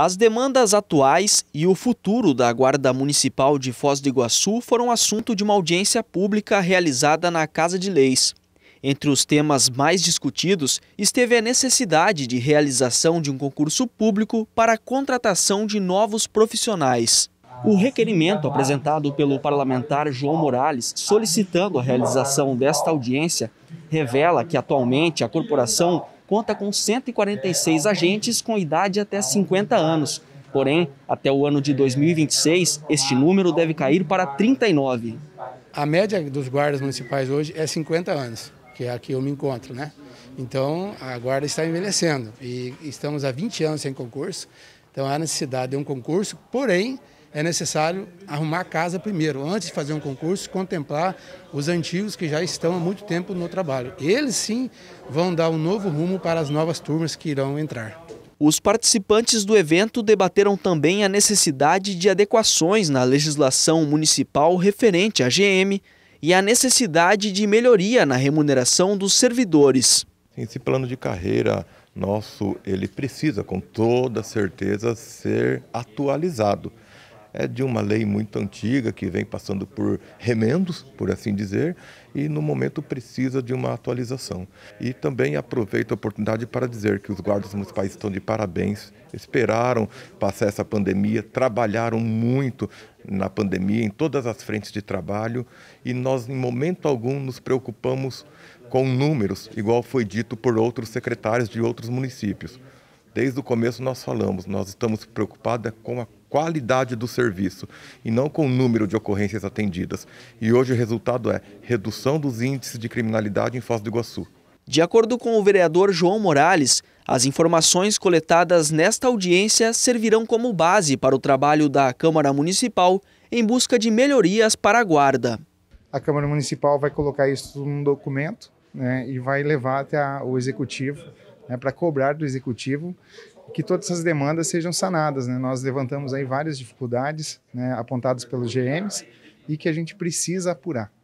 As demandas atuais e o futuro da Guarda Municipal de Foz do Iguaçu foram assunto de uma audiência pública realizada na Casa de Leis. Entre os temas mais discutidos esteve a necessidade de realização de um concurso público para a contratação de novos profissionais. O requerimento apresentado pelo parlamentar João Morales, solicitando a realização desta audiência, revela que atualmente a corporação conta com 146 agentes com idade até 50 anos. Porém, até o ano de 2026, este número deve cair para 39. A média dos guardas municipais hoje é 50 anos, que é aqui que eu me encontro, né? Então, a guarda está envelhecendo e estamos há 20 anos sem concurso, então há necessidade de um concurso, porém, é necessário arrumar casa primeiro, antes de fazer um concurso, contemplar os antigos que já estão há muito tempo no trabalho. Eles sim vão dar um novo rumo para as novas turmas que irão entrar. Os participantes do evento debateram também a necessidade de adequações na legislação municipal referente à GM e a necessidade de melhoria na remuneração dos servidores. Esse plano de carreira nosso, ele precisa com toda certeza ser atualizado é de uma lei muito antiga que vem passando por remendos, por assim dizer, e no momento precisa de uma atualização. E também aproveito a oportunidade para dizer que os guardas municipais estão de parabéns, esperaram passar essa pandemia, trabalharam muito na pandemia, em todas as frentes de trabalho, e nós, em momento algum, nos preocupamos com números, igual foi dito por outros secretários de outros municípios. Desde o começo nós falamos, nós estamos preocupados com a qualidade do serviço e não com o número de ocorrências atendidas. E hoje o resultado é redução dos índices de criminalidade em Foz do Iguaçu. De acordo com o vereador João Morales, as informações coletadas nesta audiência servirão como base para o trabalho da Câmara Municipal em busca de melhorias para a guarda. A Câmara Municipal vai colocar isso num documento né, e vai levar até a, o Executivo né, para cobrar do Executivo que todas essas demandas sejam sanadas. Né? Nós levantamos aí várias dificuldades né, apontadas pelos GMs e que a gente precisa apurar.